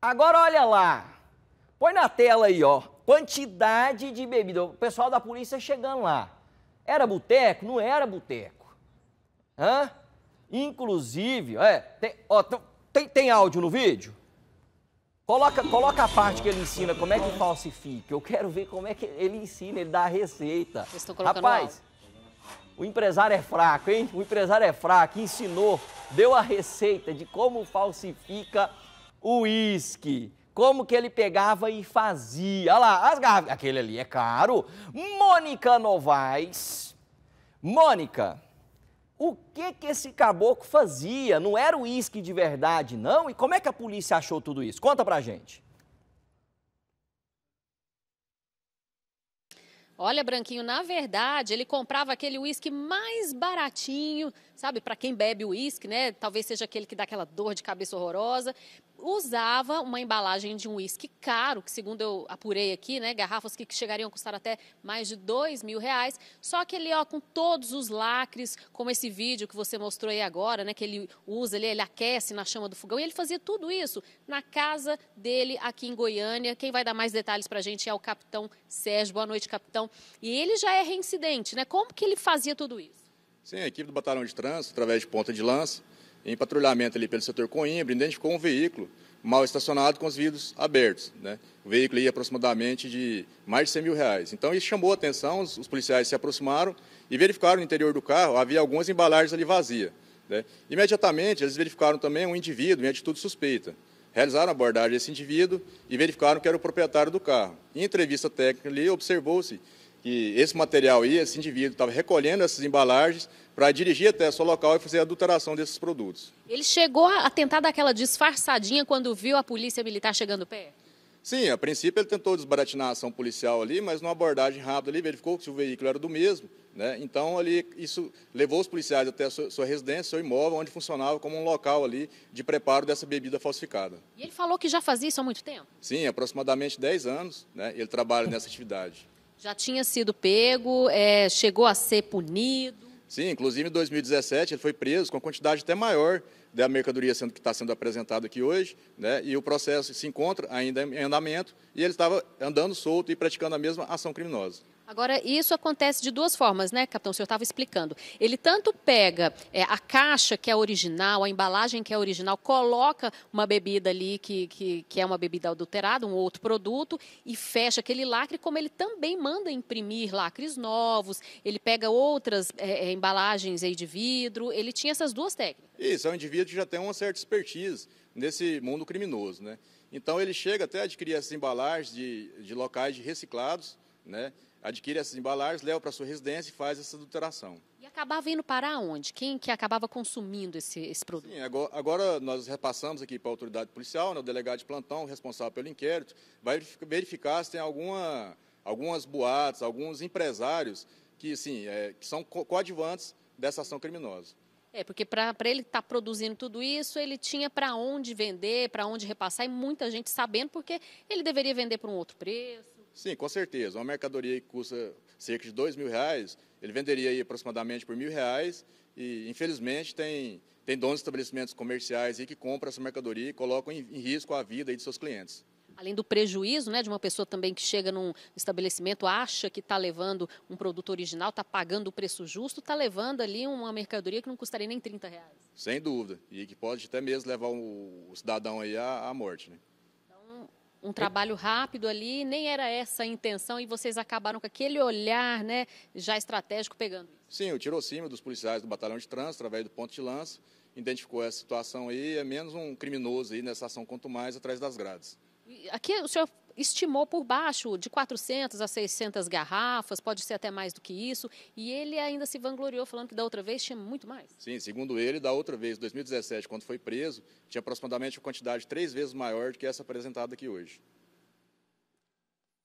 Agora olha lá. Põe na tela aí, ó. Quantidade de bebida. O pessoal da polícia chegando lá. Era boteco? Não era boteco. Hã? Inclusive, é, tem, ó, tem, tem áudio no vídeo? Coloca, coloca a parte que ele ensina como é que falsifica. Eu quero ver como é que ele ensina, ele dá a receita. estou colocando Rapaz, o empresário é fraco, hein? O empresário é fraco, ensinou, deu a receita de como falsifica uísque. Como que ele pegava e fazia? Olha lá, as garrafas. Aquele ali é caro. Mônica Novaes. Mônica, o que que esse caboclo fazia? Não era uísque de verdade, não? E como é que a polícia achou tudo isso? Conta pra gente. Olha, Branquinho, na verdade, ele comprava aquele uísque mais baratinho, sabe? Para quem bebe uísque, né? Talvez seja aquele que dá aquela dor de cabeça horrorosa usava uma embalagem de um uísque caro, que segundo eu apurei aqui, né, garrafas que chegariam a custar até mais de dois mil reais, só que ele, ó, com todos os lacres, como esse vídeo que você mostrou aí agora, né, que ele usa, ele, ele aquece na chama do fogão, e ele fazia tudo isso na casa dele aqui em Goiânia. Quem vai dar mais detalhes para a gente é o capitão Sérgio. Boa noite, capitão. E ele já é reincidente, né? Como que ele fazia tudo isso? Sim, a equipe do Batalhão de Trânsito, através de ponta de lança, em patrulhamento ali pelo setor Coimbra, identificou um veículo mal estacionado com os vidros abertos. Né? O veículo ia aproximadamente de mais de 100 mil reais. Então isso chamou a atenção, os, os policiais se aproximaram e verificaram no interior do carro, havia algumas embalagens ali vazias. Né? Imediatamente, eles verificaram também um indivíduo em atitude suspeita. Realizaram a abordagem desse indivíduo e verificaram que era o proprietário do carro. Em entrevista técnica ali, observou-se que esse material e esse indivíduo estava recolhendo essas embalagens para dirigir até sua local e fazer a adulteração desses produtos. Ele chegou a tentar dar aquela disfarçadinha quando viu a polícia militar chegando perto? Sim, a princípio ele tentou desbaratinar a ação policial ali, mas numa abordagem rápida ali verificou que o veículo era do mesmo. Né? Então ali, isso levou os policiais até a sua, sua residência, seu imóvel, onde funcionava como um local ali de preparo dessa bebida falsificada. E ele falou que já fazia isso há muito tempo? Sim, aproximadamente 10 anos né? ele trabalha nessa atividade. Já tinha sido pego, é, chegou a ser punido? Sim, inclusive em 2017 ele foi preso com quantidade até maior da mercadoria sendo, que está sendo apresentada aqui hoje, né, e o processo se encontra ainda em andamento, e ele estava andando solto e praticando a mesma ação criminosa. Agora, isso acontece de duas formas, né, capitão? O senhor estava explicando. Ele tanto pega é, a caixa que é original, a embalagem que é original, coloca uma bebida ali que, que, que é uma bebida adulterada, um outro produto, e fecha aquele lacre, como ele também manda imprimir lacres novos, ele pega outras é, é embalagens aí de vidro, ele tinha essas duas técnicas. Isso, é um indivíduo que já tem uma certa expertise nesse mundo criminoso, né? Então ele chega até a adquirir essas embalagens de, de locais de reciclados, né? Adquire essas embalagens, leva para sua residência e faz essa adulteração. E acabava indo para onde? Quem que acabava consumindo esse, esse produto? Sim, agora, agora, nós repassamos aqui para a autoridade policial, né, o delegado de plantão, responsável pelo inquérito, vai verificar se tem alguma, algumas boates, alguns empresários que, sim, é, que são coadjuvantes dessa ação criminosa. É, porque para ele estar tá produzindo tudo isso, ele tinha para onde vender, para onde repassar, e muita gente sabendo, porque ele deveria vender por um outro preço. Sim, com certeza. Uma mercadoria que custa cerca de dois mil reais, ele venderia aí aproximadamente por mil reais e, infelizmente, tem, tem donos de estabelecimentos comerciais aí que compram essa mercadoria e colocam em, em risco a vida aí de seus clientes além do prejuízo né, de uma pessoa também que chega num estabelecimento, acha que está levando um produto original, está pagando o preço justo, está levando ali uma mercadoria que não custaria nem 30 reais. Sem dúvida, e que pode até mesmo levar o cidadão aí à, morte. Né? Então, um é. trabalho rápido ali, nem era essa a intenção e vocês acabaram com aquele olhar né, já estratégico pegando. Sim, o tirocínio dos policiais do batalhão de trânsito, através do ponto de lança, identificou essa situação aí, é menos um criminoso aí nessa ação, quanto mais atrás das grades. Aqui o senhor estimou por baixo de 400 a 600 garrafas, pode ser até mais do que isso, e ele ainda se vangloriou falando que da outra vez tinha muito mais. Sim, segundo ele, da outra vez, 2017, quando foi preso, tinha aproximadamente uma quantidade três vezes maior do que essa apresentada aqui hoje.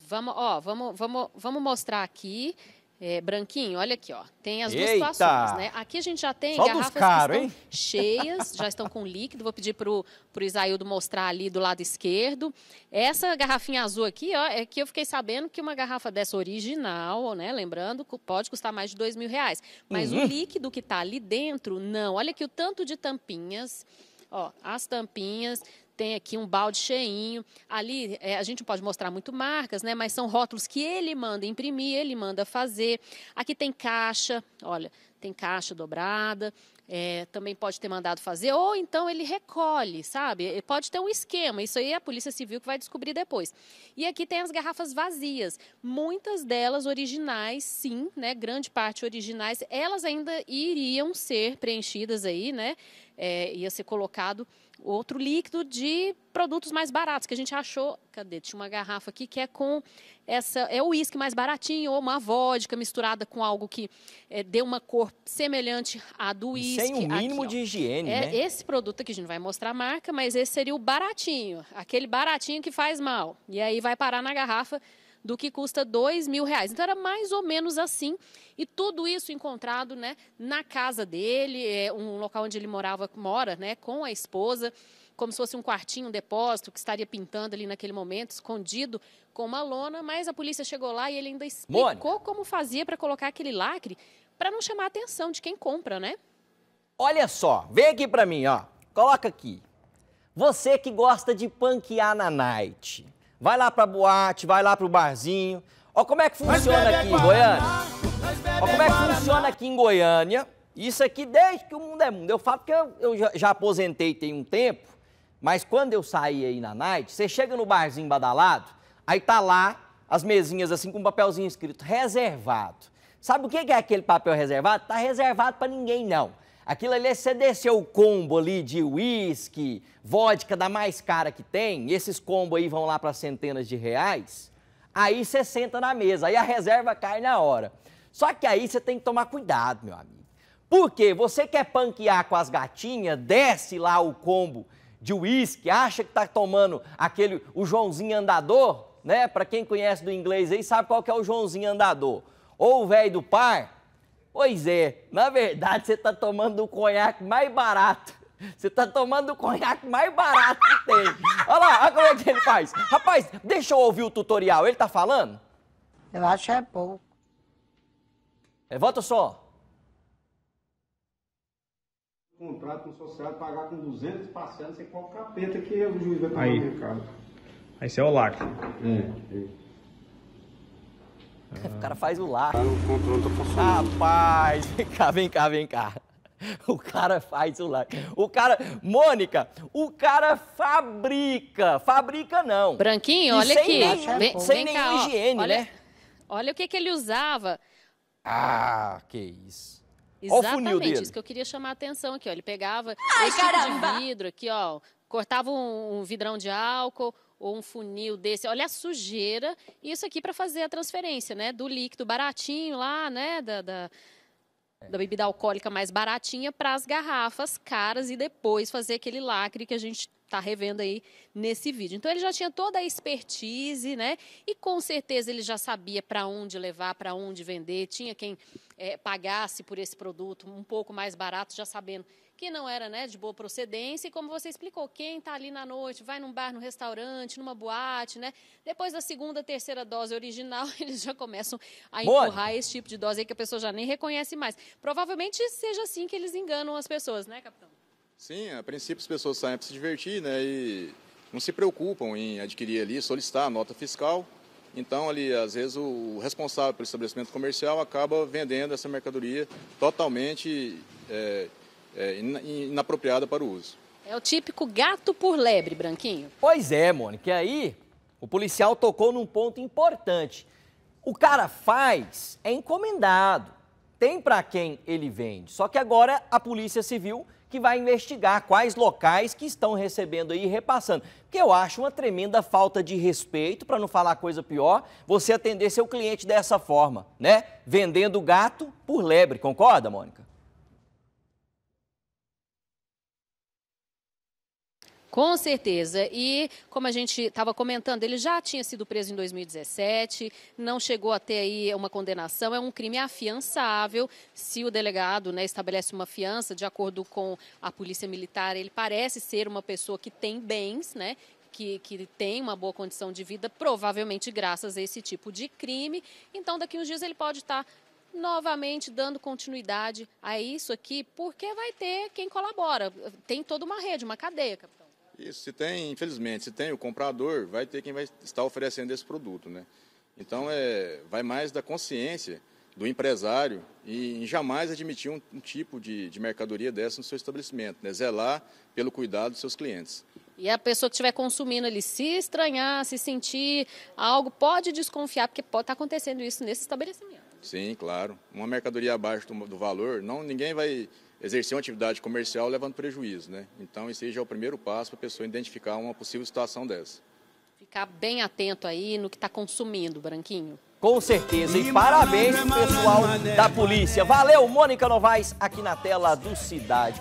Vamos, ó, vamos, vamos, vamos mostrar aqui. É, branquinho, olha aqui, ó. Tem as duas Eita! situações, né? Aqui a gente já tem Só garrafas caro, que estão hein? cheias, já estão com líquido. Vou pedir pro, pro Isaildo mostrar ali do lado esquerdo. Essa garrafinha azul aqui, ó, é que eu fiquei sabendo que uma garrafa dessa original, né? Lembrando, pode custar mais de dois mil reais. Mas uhum. o líquido que tá ali dentro, não. Olha aqui o tanto de tampinhas. Ó, as tampinhas tem aqui um balde cheinho. Ali é, a gente não pode mostrar muito marcas, né? Mas são rótulos que ele manda imprimir, ele manda fazer. Aqui tem caixa, olha, tem caixa dobrada. É, também pode ter mandado fazer, ou então ele recolhe, sabe? Pode ter um esquema, isso aí é a Polícia Civil que vai descobrir depois. E aqui tem as garrafas vazias, muitas delas originais, sim, né? Grande parte originais, elas ainda iriam ser preenchidas aí, né? É, ia ser colocado outro líquido de produtos mais baratos que a gente achou. Cadê? Tinha uma garrafa aqui que é com essa é o uísque mais baratinho ou uma vodka misturada com algo que é, dê uma cor semelhante à do uísque. Sem o mínimo aqui, de higiene, é, né? Esse produto aqui a gente não vai mostrar a marca, mas esse seria o baratinho, aquele baratinho que faz mal. E aí vai parar na garrafa do que custa dois mil reais. Então era mais ou menos assim. E tudo isso encontrado né, na casa dele, é um local onde ele morava, mora, né, com a esposa como se fosse um quartinho, um depósito, que estaria pintando ali naquele momento, escondido com uma lona, mas a polícia chegou lá e ele ainda explicou Mônica. como fazia para colocar aquele lacre para não chamar a atenção de quem compra, né? Olha só, vem aqui para mim, ó. Coloca aqui. Você que gosta de panquear na night, Vai lá pra boate, vai lá pro barzinho. Ó como é que funciona aqui em Goiânia. Ó como é que funciona aqui em Goiânia. Isso aqui desde que o mundo é mundo. Eu falo que eu, eu já, já aposentei tem um tempo, mas quando eu saí aí na night, você chega no barzinho badalado, aí tá lá as mesinhas assim com um papelzinho escrito reservado. Sabe o que é aquele papel reservado? Tá reservado para ninguém não. Aquilo ali, você é desceu o combo ali de uísque, vodka da mais cara que tem, esses combos aí vão lá para centenas de reais, aí você senta na mesa, aí a reserva cai na hora. Só que aí você tem que tomar cuidado, meu amigo. Porque você quer panquear com as gatinhas, desce lá o combo de uísque, acha que tá tomando aquele, o Joãozinho Andador, né? Para quem conhece do inglês aí, sabe qual que é o Joãozinho Andador. Ou o velho do par, Pois é, na verdade você está tomando o conhaque mais barato. Você está tomando o conhaque mais barato que tem. Olha lá, olha como é que ele faz. Rapaz, deixa eu ouvir o tutorial. Ele está falando? Eu acho que é pouco. É, Levanta só. Contrato com o sociedade, pagar com 200 parcelas, sem qual capeta que o juiz vai pagar aí. o mercado. Aí você é o lacre. É, é. O cara faz o lá. Ah, o controle tá funcionando. Rapaz, vem cá, vem cá, vem cá. O cara faz o lá O cara. Mônica, o cara fabrica. Fabrica não. Branquinho, e olha sem aqui. Nem, vem, sem vem nenhuma cá, higiene, olha, né? Olha o que, que ele usava. Ah, que isso. Exatamente, isso que eu queria chamar a atenção aqui, ó. Ele pegava Ai, esse tipo de vidro aqui, ó. Cortava um, um vidrão de álcool, ou um funil desse, olha a sujeira, isso aqui para fazer a transferência, né? Do líquido baratinho lá, né? Da, da, da bebida alcoólica mais baratinha para as garrafas caras e depois fazer aquele lacre que a gente está revendo aí nesse vídeo. Então ele já tinha toda a expertise, né? E com certeza ele já sabia para onde levar, para onde vender. Tinha quem é, pagasse por esse produto um pouco mais barato, já sabendo que não era né, de boa procedência. E como você explicou, quem está ali na noite, vai num bar, num restaurante, numa boate, né? Depois da segunda, terceira dose original, eles já começam a empurrar boa. esse tipo de dose aí que a pessoa já nem reconhece mais. Provavelmente seja assim que eles enganam as pessoas, né, capitão? Sim, a princípio as pessoas saem para se divertir, né? E não se preocupam em adquirir ali, solicitar a nota fiscal. Então, ali, às vezes, o responsável pelo estabelecimento comercial acaba vendendo essa mercadoria totalmente é, é, inapropriada para o uso. É o típico gato por lebre, Branquinho. Pois é, Mônica. E aí, o policial tocou num ponto importante. O cara faz, é encomendado. Tem para quem ele vende. Só que agora a Polícia Civil que vai investigar quais locais que estão recebendo aí e repassando. Porque eu acho uma tremenda falta de respeito, para não falar coisa pior, você atender seu cliente dessa forma, né? Vendendo gato por lebre, concorda, Mônica? Com certeza. E, como a gente estava comentando, ele já tinha sido preso em 2017, não chegou até aí uma condenação. É um crime afiançável. Se o delegado né, estabelece uma fiança, de acordo com a Polícia Militar, ele parece ser uma pessoa que tem bens, né? Que, que, tem uma boa condição de vida, provavelmente graças a esse tipo de crime. Então, daqui uns dias ele pode estar tá novamente dando continuidade a isso aqui, porque vai ter quem colabora. Tem toda uma rede, uma cadeia, capitão. Isso, se tem, infelizmente, se tem o comprador, vai ter quem vai estar oferecendo esse produto, né? Então, é, vai mais da consciência do empresário e em jamais admitir um, um tipo de, de, mercadoria dessa no seu estabelecimento, né? zelar pelo cuidado dos seus clientes. E a pessoa que estiver consumindo ali, se estranhar, se sentir algo, pode desconfiar, porque pode estar acontecendo isso nesse estabelecimento. Sim, claro. Uma mercadoria abaixo do, valor, não ninguém vai exercer uma atividade comercial levando prejuízo, né? Então, esse já é o primeiro passo para a pessoa identificar uma possível situação dessa. Ficar bem atento aí no que está consumindo, Branquinho. Com certeza, e parabéns pessoal da polícia. Valeu, Mônica Novaes, aqui na tela do Cidade.